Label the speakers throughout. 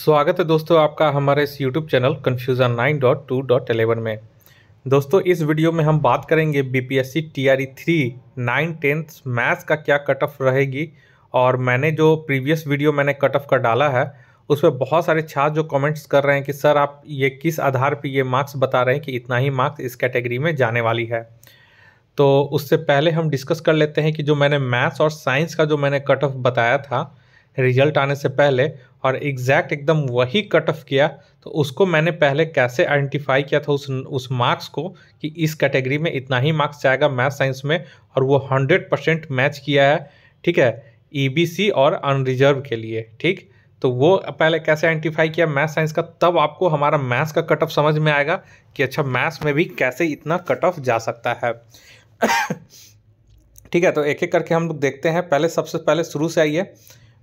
Speaker 1: स्वागत है दोस्तों आपका हमारे इस YouTube channel confusion nine dot two dot eleven में दोस्तों इस वीडियो में हम बात करेंगे B P S C T R E three nine tenth maths का क्या कट ऑफ रहेगी और मैंने जो प्रीवियस वीडियो मैंने कट ऑफ का डाला है उसमें बहुत सारे छात्र जो कमेंट्स कर रहे हैं कि सर आप ये किस आधार पर ये मार्क्स बता रहे हैं कि इतना ही मार्क्स इस कैटेगरी में जाने वाली है तो उससे पहले हम डिस्कस कर लेते हैं कि जो मैंने मैथ्स और साइंस का जो मैंने कट ऑफ बताया था रिजल्ट आने से पहले और एग्जैक्ट एकदम वही कट ऑफ किया तो उसको मैंने पहले कैसे आइडेंटिफाई किया था उस उस मार्क्स को कि इस कैटेगरी में इतना ही मार्क्स जाएगा मैथ साइंस में और वो हंड्रेड परसेंट मैच किया है ठीक है ई और अनरिजर्व के लिए ठीक तो वो पहले कैसे आइडेंटिफाई किया मैथ साइंस का तब आपको हमारा मैथ्स का कट ऑफ समझ में आएगा कि अच्छा मैथ्स में भी कैसे इतना कट ऑफ जा सकता है ठीक है तो एक एक करके हम लोग देखते हैं पहले सबसे पहले शुरू से आइए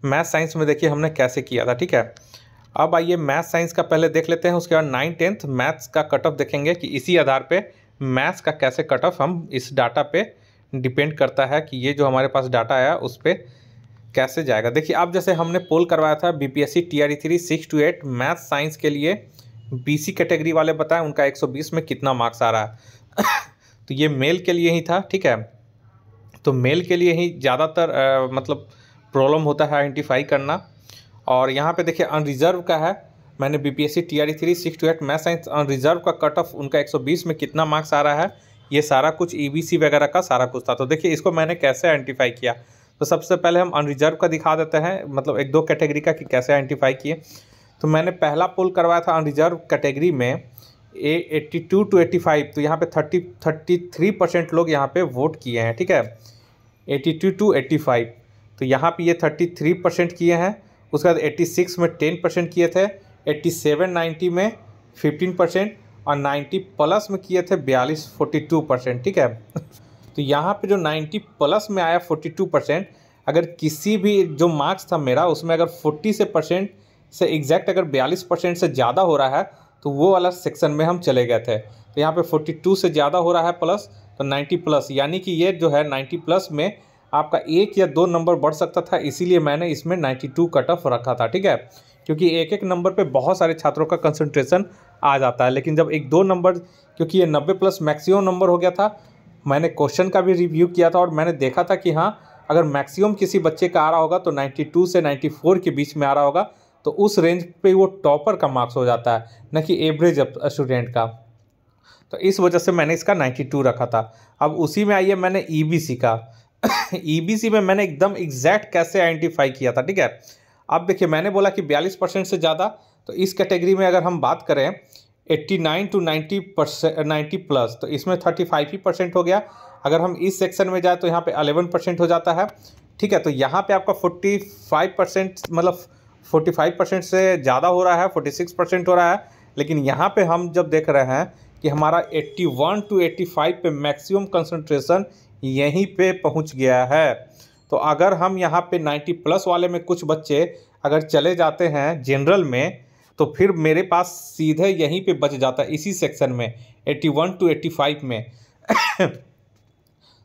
Speaker 1: मैथ साइंस में देखिए हमने कैसे किया था ठीक है अब आइए मैथ साइंस का पहले देख लेते हैं उसके बाद नाइन टेंथ मैथ्स का कट ऑफ देखेंगे कि इसी आधार पे मैथ्स का कैसे कट ऑफ हम इस डाटा पे डिपेंड करता है कि ये जो हमारे पास डाटा आया उस पर कैसे जाएगा देखिए अब जैसे हमने पोल करवाया था B P S C T R E three six to eight math science के लिए बी सी कैटेगरी वाले बताएं उनका एक सौ बीस में कितना मार्क्स आ रहा है तो ये मेल के लिए ही था ठीक है तो मेल के लिए ही ज़्यादातर मतलब प्रॉब्लम होता है आइडेंटिफाई करना और यहाँ पे देखिए अनरिजर्व का है मैंने B P S C T R E three six to eight math science unreserve का कट ऑफ उनका एक सौ बीस में कितना मार्क्स आ रहा है ये सारा कुछ ई बी सी वगैरह का सारा कुछ था तो देखिए इसको मैंने कैसे आइडेंटिफाई किया तो सबसे पहले हम अनरिजर्व का दिखा देते हैं मतलब एक दो कैटेगरी का कि कैसे आइडेंटिफाई किए तो मैंने पहला पोल करवाया था अनरिजर्व कैटेगरी में ए eighty two to eighty five तो यहाँ पे थर्टी थर्टी थ्री परसेंट लोग यहाँ पे वोट किए हैं ठीक है eighty two to eighty five तो यहाँ पे ये थर्टी थ्री परसेंट किए हैं उसके बाद एट्टी सिक्स में टेन परसेंट किए थे एट्टी सेवन नाइन्टी में फिफ्टीन परसेंट और नाइन्टी प्लस में किए थे बयालीस फोर्टी टू परसेंट ठीक है तो यहाँ पे जो नाइन्टी प्लस में आया फोर्टी टू परसेंट अगर किसी भी जो मार्क्स था मेरा उसमें अगर फोर्टी से परसेंट से एग्जैक्ट अगर बयालीस परसेंट से ज़्यादा हो रहा है तो वो वाला सेक्शन में हम चले गए थे तो यहाँ फोर्टी टू से ज़्यादा हो रहा है प्लस तो नाइन्टी प्लस यानी कि ये जो है नाइन्टी प्लस में आपका एक या दो नंबर बढ़ सकता था इसीलिए मैंने इसमें 92 कट ऑफ रखा था ठीक है क्योंकि एक एक नंबर पे बहुत सारे छात्रों का कंसंट्रेशन आ जाता है लेकिन जब एक दो नंबर क्योंकि ये 90 प्लस मैक्सिमम नंबर हो गया था मैंने क्वेश्चन का भी रिव्यू किया था और मैंने देखा था कि हाँ अगर मैक्सिमम किसी बच्चे का आ रहा होगा तो टू से फोर के बीच में आ रहा होगा तो उस रेंज पर वो टॉपर का मार्क्स हो जाता है न कि एवरेज स्टूडेंट का तो इस वजह से मैंने इसका नाइन्टी रखा था अब उसी में आइए मैंने ई e का ईबीसी e में मैंने एकदम एग्जैक्ट कैसे आइडेंटिफाई किया था ठीक है अब देखिए मैंने बोला कि बयालीस परसेंट से ज़्यादा तो इस कैटेगरी में अगर हम बात करें eighty nine to ninety percent ninety plus तो इसमें थर्टी फाइव ही परसेंट हो गया अगर हम इस सेक्शन में जाए तो यहाँ पे अलेवन परसेंट हो जाता है ठीक है तो यहाँ पे आपका फोर्टी फाइव परसेंट मतलब फोर्टी फाइव परसेंट से ज़्यादा हो रहा है फोर्टी सिक्स परसेंट हो रहा है लेकिन यहाँ पर हम जब देख रहे हैं कि हमारा eighty one to eighty five पे मैक्सिमम कंसनट्रेशन यहीं पे पहुंच गया है तो अगर हम यहाँ पे 90 प्लस वाले में कुछ बच्चे अगर चले जाते हैं जनरल में तो फिर मेरे पास सीधे यहीं पे बच जाता है इसी सेक्शन में 81 टू 85 में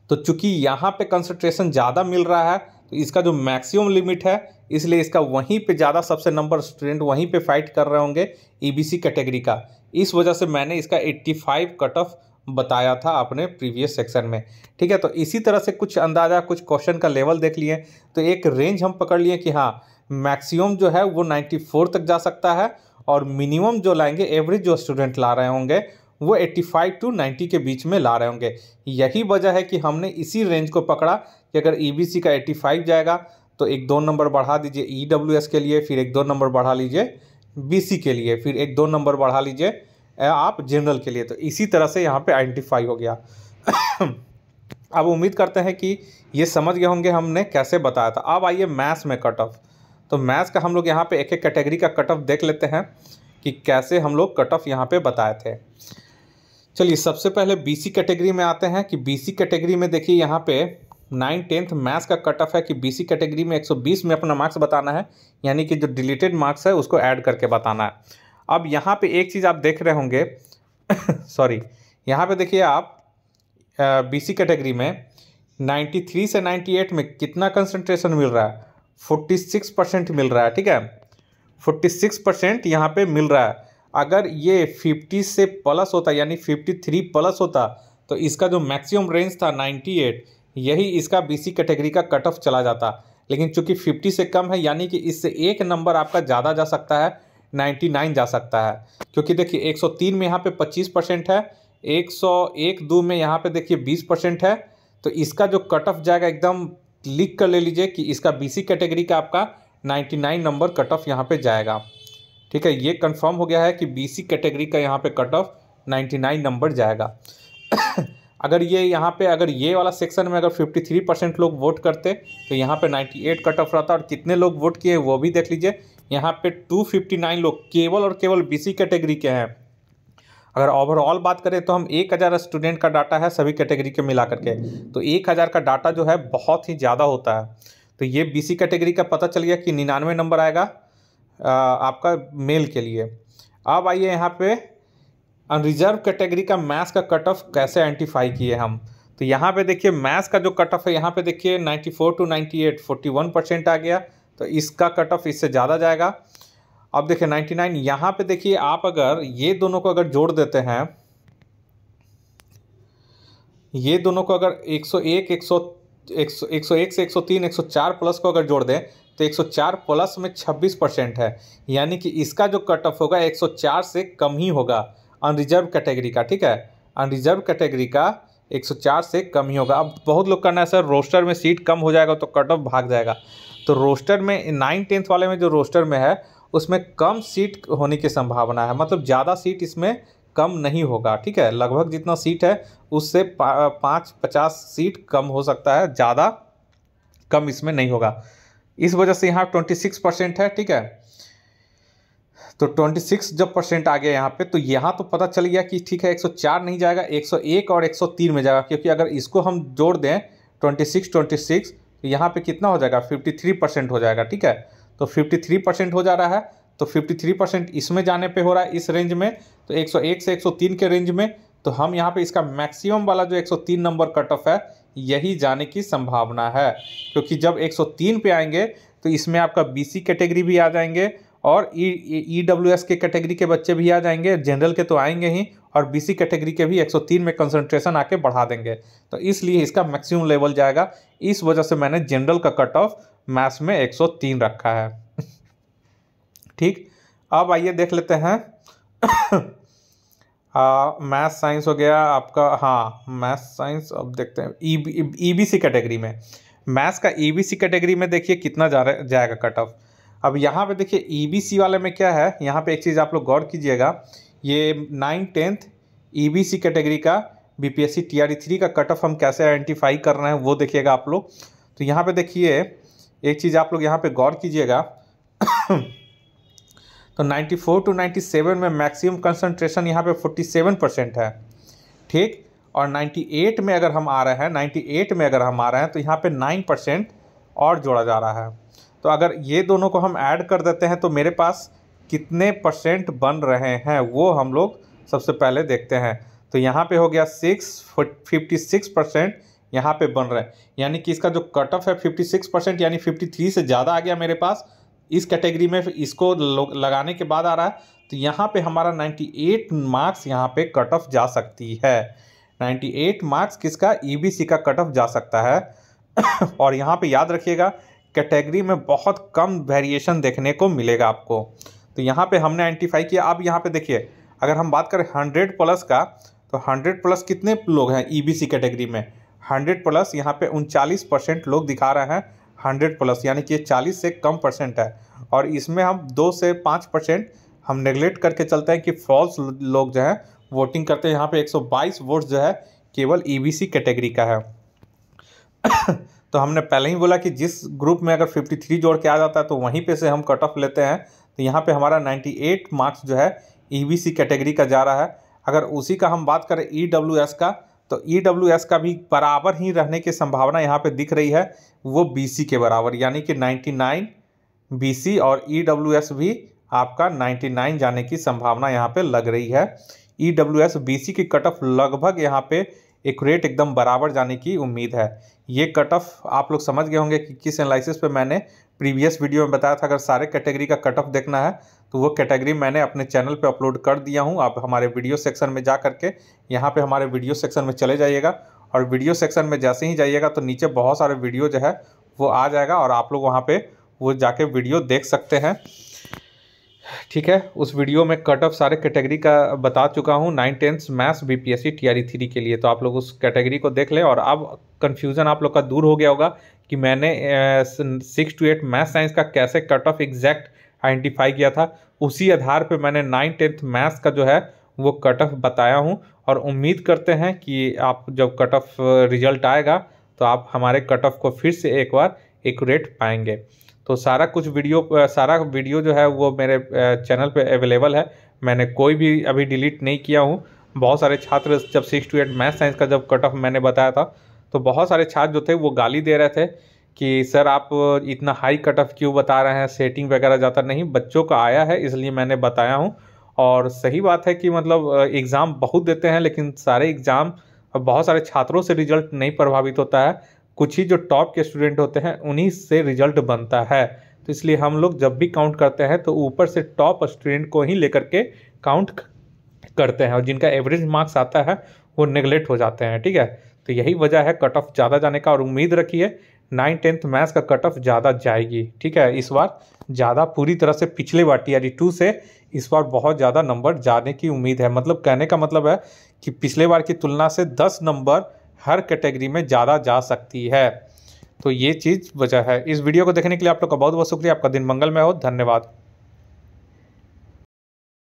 Speaker 1: तो चूंकि यहाँ पे कंसंट्रेशन ज़्यादा मिल रहा है तो इसका जो मैक्सिमम लिमिट है इसलिए इसका वहीं पे ज़्यादा सबसे नंबर स्टूडेंट वहीं पे फाइट कर रहे होंगे ईबीसी e कैटेगरी का इस वजह से मैंने इसका 85 कट ऑफ बताया था आपने प्रीवियस सेक्शन में ठीक है तो इसी तरह से कुछ अंदाज़ा कुछ क्वेश्चन का लेवल देख लिए तो एक रेंज हम पकड़ लिए कि हाँ मैक्सिमम जो है वो 94 तक जा सकता है और मिनिमम जो लाएंगे एवरेज जो स्टूडेंट ला रहे होंगे वो 85 टू 90 के बीच में ला रहे होंगे यही वजह है कि हमने इसी रेंज को पकड़ा कि अगर ई e का फाइव जाएगा तो एक दो नंबर बढ़ा दीजिए ई e के लिए फिर एक दो नंबर बढ़ा लीजिए बी के लिए फिर एक दो नंबर बढ़ा लीजिए आप जनरल के लिए तो इसी तरह से यहाँ पे आइडेंटिफाई हो गया अब उम्मीद करते हैं कि ये समझ गए होंगे हमने कैसे बताया था अब आइए मैथ्स में कट ऑफ तो मैथ्स का हम लोग यहाँ पे एक एक कैटेगरी का कट ऑफ देख लेते हैं कि कैसे हम लोग कट ऑफ यहाँ पे बताए थे चलिए सबसे पहले बीसी कैटेगरी में आते हैं कि बीसी कैटेगरी में देखिए यहाँ पे नाइन टेंथ मैथ्स का कट ऑफ है कि बीसी कैटेगरी में 120 में अपना मार्क्स बताना है यानी कि जो डिलीटेड मार्क्स है उसको ऐड करके बताना है अब यहाँ पे एक चीज़ आप देख रहे होंगे सॉरी यहाँ पे देखिए आप बीसी कैटेगरी में 93 से 98 में कितना कंसंट्रेशन मिल रहा है 46 परसेंट मिल रहा है ठीक है 46 परसेंट यहाँ पर मिल रहा है अगर ये 50 से प्लस होता यानी 53 प्लस होता तो इसका जो मैक्सिमम रेंज था 98 यही इसका बीसी कैटेगरी का कट ऑफ चला जाता लेकिन चूंकि 50 से कम है यानी कि इससे एक नंबर आपका ज़्यादा जा सकता है 99 जा सकता है क्योंकि देखिए 103 में यहाँ पे 25 परसेंट है 101 दो में यहाँ पे देखिए 20 परसेंट है तो इसका जो कट ऑफ जाएगा एकदम लिख कर ले लीजिए कि इसका बीसी कैटेगरी का आपका 99 नंबर कट ऑफ यहाँ पे जाएगा ठीक है ये कंफर्म हो गया है कि बीसी कैटेगरी का यहाँ पे कट ऑफ 99 नंबर जाएगा अगर ये यहाँ पे अगर ये वाला सेक्शन में अगर 53 परसेंट लोग वोट करते तो यहाँ पे 98 कट ऑफ रहता और कितने लोग वोट किए वो भी देख लीजिए यहाँ पे 259 लोग केवल और केवल बीसी कैटेगरी के, हैं अगर ओवरऑल बात करें तो हम एक हज़ार स्टूडेंट का डाटा है सभी कैटेगरी के मिला करके तो एक हज़ार का डाटा जो है बहुत ही ज़्यादा होता है तो ये बीसी कैटेगरी का पता चल गया कि निन्यानवे नंबर आएगा आपका मेल के लिए अब आइए यहाँ पे अनरिजर्व कैटेगरी का मैथ्स का कट ऑफ कैसे आइडेंटिफाई किए हम तो यहाँ पे देखिए मैथ्स का जो कट ऑफ है यहाँ पे देखिए 94 टू 98 41 परसेंट आ गया तो इसका कट ऑफ इससे ज़्यादा जाएगा अब देखिए 99 नाइन यहाँ पर देखिए आप अगर ये दोनों को अगर जोड़ देते हैं ये दोनों को अगर 101 सौ एक से 103 104 प्लस को अगर जोड़ दें तो 104 प्लस में 26 परसेंट है यानी कि इसका जो कट ऑफ होगा 104 से कम ही होगा अनरिजर्व कैटेगरी का ठीक है अनरिजर्व कैटेगरी का 104 से कम ही होगा अब बहुत लोग करना है सर रोस्टर में सीट कम हो जाएगा तो कट ऑफ भाग जाएगा तो रोस्टर में नाइन टेंथ वाले में जो रोस्टर में है उसमें कम सीट होने की संभावना है मतलब ज़्यादा सीट इसमें कम नहीं होगा ठीक है लगभग जितना सीट है उससे पा, पाँच पचास सीट कम हो सकता है ज़्यादा कम इसमें नहीं होगा इस वजह से यहाँ ट्वेंटी सिक्स परसेंट है ठीक है तो ट्वेंटी सिक्स जब परसेंट आ गया यहाँ पे तो यहाँ तो पता चल गया कि ठीक है एक सौ चार नहीं जाएगा एक सौ एक और एक सौ तीन में जाएगा क्योंकि अगर इसको हम जोड़ दें ट्वेंटी सिक्स तो यहाँ पे कितना हो जाएगा 53 परसेंट हो जाएगा ठीक है तो 53 परसेंट हो जा रहा है तो 53 परसेंट इसमें जाने पे हो रहा है इस रेंज में तो 101 से 103 के रेंज में तो हम यहाँ पे इसका मैक्सिमम वाला जो 103 नंबर कट ऑफ है यही जाने की संभावना है क्योंकि जब 103 पे आएंगे तो इसमें आपका सी कैटेगरी भी आ जाएंगे और ई डब्ल्यू एस के कैटेगरी के बच्चे भी आ जाएंगे जनरल के तो आएंगे ही और बीसी कैटेगरी के भी 103 में कंसंट्रेशन आके बढ़ा देंगे तो इसलिए इसका मैक्सिमम लेवल जाएगा इस वजह से मैंने जनरल का कट ऑफ मैथ्स में 103 रखा है ठीक अब आइए देख लेते हैं मैथ साइंस हो गया आपका हाँ मैथ साइंस अब देखते हैं E E B C category में मैथ्स का ई बी सी कैटेगरी में देखिए कितना जा रहा जाएगा कट ऑफ अब यहाँ पे देखिए ई बी सी वाले में क्या है यहाँ पे एक चीज़ आप लोग गौर कीजिएगा ये नाइन टेंथ ईबीसी कैटेगरी का बीपीएससी टीआरई थ्री का कट ऑफ हम कैसे आइडेंटिफाई कर रहे हैं वो देखिएगा आप लोग तो यहाँ पे देखिए एक चीज़ आप लोग यहाँ पे गौर कीजिएगा तो 94 टू सेवन में मैक्सिमम कंसनट्रेशन यहाँ पे 47 परसेंट है ठीक और 98 में अगर हम आ रहे हैं 98 में अगर हम आ रहे हैं तो यहाँ पे 9 परसेंट और जोड़ा जा रहा है तो अगर ये दोनों को हम ऐड कर देते हैं तो मेरे पास कितने परसेंट बन रहे हैं वो हम लोग सबसे पहले देखते हैं तो यहाँ पे हो गया सिक्स फिफ्टी सिक्स परसेंट यहाँ पर बन रहा है यानी कि इसका जो कट ऑफ है फिफ्टी सिक्स परसेंट यानी फिफ्टी थ्री से ज़्यादा आ गया मेरे पास इस कैटेगरी में इसको लगाने के बाद आ रहा है तो यहाँ पे हमारा नाइन्टी एट मार्क्स यहाँ पे कट ऑफ जा सकती है नाइन्टी एट मार्क्स किसका ई e का कट ऑफ जा सकता है और यहाँ पर याद रखिएगा कैटेगरी में बहुत कम वेरिएशन देखने को मिलेगा आपको तो यहाँ पे हमने आइडेंटिफाई किया अब यहाँ पे देखिए अगर हम बात करें हंड्रेड प्लस का तो हंड्रेड प्लस कितने लोग हैं ई बी सी कैटेगरी में हंड्रेड प्लस यहाँ पे उनचालीस परसेंट लोग दिखा रहे हैं हंड्रेड प्लस यानी कि ये चालीस से कम परसेंट है और इसमें हम दो से पाँच परसेंट हम नेग्लेक्ट करके चलते हैं कि फॉल्स लोग जो हैं वोटिंग करते हैं यहाँ पर एक वोट्स जो है केवल ई e कैटेगरी का है तो हमने पहले ही बोला कि जिस ग्रुप में अगर 53 जोड़ के आ जाता है तो वहीं पे से हम कट ऑफ लेते हैं तो यहाँ पे हमारा 98 मार्क्स जो है ई e कैटेगरी का जा रहा है अगर उसी का हम बात करें ई e का तो ई e का भी बराबर ही रहने की संभावना यहाँ पर दिख रही है वो बी के बराबर यानी कि नाइन्टी नाइन और ई भी आपका 99 जाने की संभावना यहाँ पे लग रही है E W S B C की कट ऑफ लगभग यहाँ पे एक्यूरेट एकदम बराबर जाने की उम्मीद है ये कट ऑफ आप लोग समझ गए होंगे कि किस एनालिसिस पे मैंने प्रीवियस वीडियो में बताया था अगर सारे कैटेगरी का कट ऑफ देखना है तो वो कैटेगरी मैंने अपने चैनल पे अपलोड कर दिया हूँ आप हमारे वीडियो सेक्शन में जा करके यहाँ पे हमारे वीडियो सेक्शन में चले जाइएगा और वीडियो सेक्शन में जैसे ही जाइएगा तो नीचे बहुत सारे वीडियो जो है वो आ जाएगा और आप लोग वहाँ पर वो जाके वीडियो देख सकते हैं ठीक है उस वीडियो में कट ऑफ सारे कैटेगरी का बता चुका हूँ nine tenth maths B P S C T R E three के लिए तो आप लोग उस कैटेगरी को देख लें और अब कन्फ्यूज़न आप लोग का दूर हो गया होगा कि मैंने six to eight math science का कैसे कट ऑफ एग्जैक्ट आइडेंटिफाई किया था उसी आधार पर मैंने नाइन टेंथ मैथ्स का जो है वो कट ऑफ बताया हूँ और उम्मीद करते हैं कि आप जब कट ऑफ रिजल्ट आएगा तो आप हमारे कट ऑफ को फिर से एक बार एक्यूरेट पाएंगे तो सारा कुछ वीडियो सारा वीडियो जो है वो मेरे चैनल पे अवेलेबल है मैंने कोई भी अभी डिलीट नहीं किया हूँ बहुत सारे छात्र जब six to eight math science का जब कट ऑफ मैंने बताया था तो बहुत सारे छात्र जो थे वो गाली दे रहे थे कि सर आप इतना हाई कट ऑफ क्यों बता रहे हैं सेटिंग वगैरह ज़्यादा नहीं बच्चों का आया है इसलिए मैंने बताया हूँ और सही बात है कि मतलब एग्ज़ाम बहुत देते हैं लेकिन सारे एग्ज़ाम बहुत सारे छात्रों से रिजल्ट नहीं प्रभावित होता है कुछ ही जो टॉप के स्टूडेंट होते हैं उन्हीं से रिजल्ट बनता है तो इसलिए हम लोग जब भी काउंट करते हैं तो ऊपर से टॉप स्टूडेंट को ही लेकर के काउंट करते हैं और जिनका एवरेज मार्क्स आता है वो निगलेक्ट हो जाते हैं ठीक है तो यही वजह है कट ऑफ ज़्यादा जाने का और उम्मीद रखिए नाइन टेंथ मैथ्स का कट ऑफ ज़्यादा जाएगी ठीक है इस बार ज़्यादा पूरी तरह से पिछले बार टी टू e से इस बार बहुत ज़्यादा नंबर जाने की उम्मीद है मतलब कहने का मतलब है कि पिछले बार की तुलना से दस नंबर हर कैटेगरी में ज़्यादा जा सकती है तो ये चीज़ वजह है इस वीडियो को देखने के लिए आप लोग का बहुत बहुत शुक्रिया आपका दिन मंगल में हो धन्यवाद